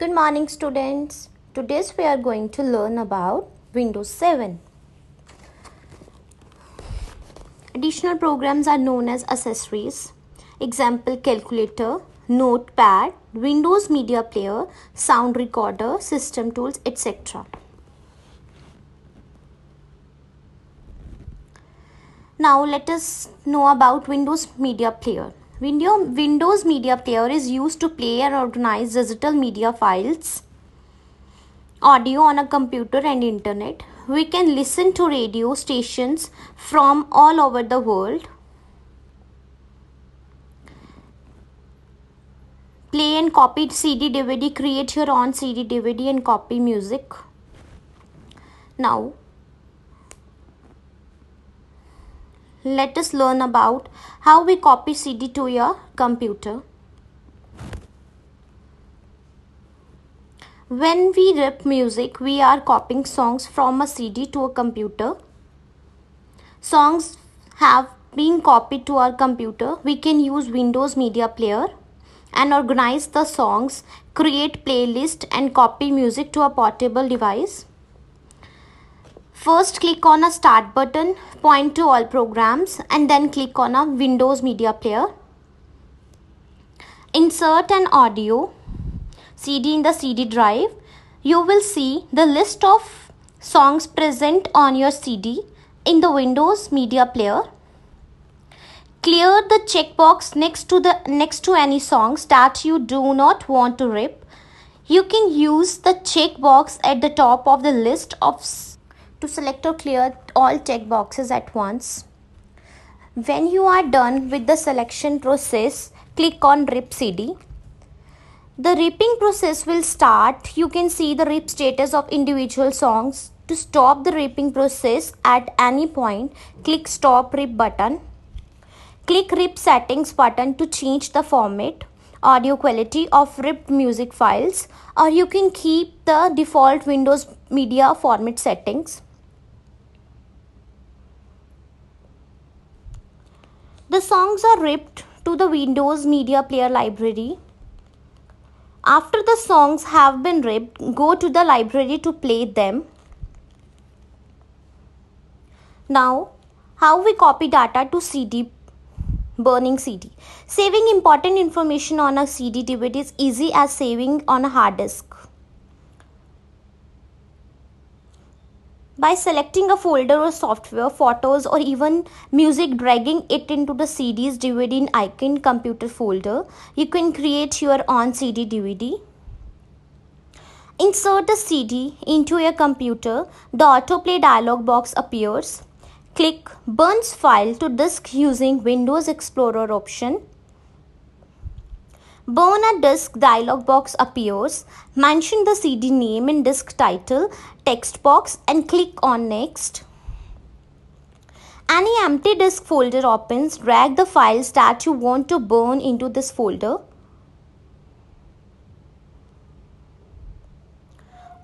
Good morning students. Today we are going to learn about Windows 7. Additional programs are known as accessories. Example calculator, notepad, Windows media player, sound recorder, system tools, etc. Now let us know about Windows media player. Windows Media Player is used to play and organize digital media files, audio on a computer and internet. We can listen to radio stations from all over the world. Play and copy CD DVD, create your own CD DVD and copy music. Now, let us learn about how we copy CD to your computer. When we rip music, we are copying songs from a CD to a computer. Songs have been copied to our computer. We can use Windows Media Player and organize the songs, create playlist and copy music to a portable device. First click on a start button, point to all programs and then click on a Windows media player. Insert an audio CD in the CD drive. You will see the list of songs present on your CD in the Windows media player. Clear the checkbox next to the next to any songs that you do not want to rip. You can use the checkbox at the top of the list of to select or clear all checkboxes at once. When you are done with the selection process, click on RIP CD. The ripping process will start. You can see the rip status of individual songs. To stop the ripping process at any point, click stop rip button. Click rip settings button to change the format audio quality of ripped music files or you can keep the default Windows media format settings. songs are ripped to the Windows Media Player library. After the songs have been ripped, go to the library to play them. Now, how we copy data to CD burning CD. Saving important information on a CD DVD is easy as saving on a hard disk. by selecting a folder or software, photos or even music, dragging it into the CD's DVD in icon computer folder. You can create your own CD DVD. Insert the CD into your computer. The autoplay dialog box appears. Click Burns file to disk using Windows Explorer option. Burn a disk dialog box appears. Mention the CD name in disk title text box and click on next. Any empty disk folder opens. Drag the files that you want to burn into this folder.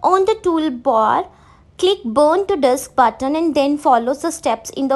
On the toolbar, click burn to disk button and then follow the steps in the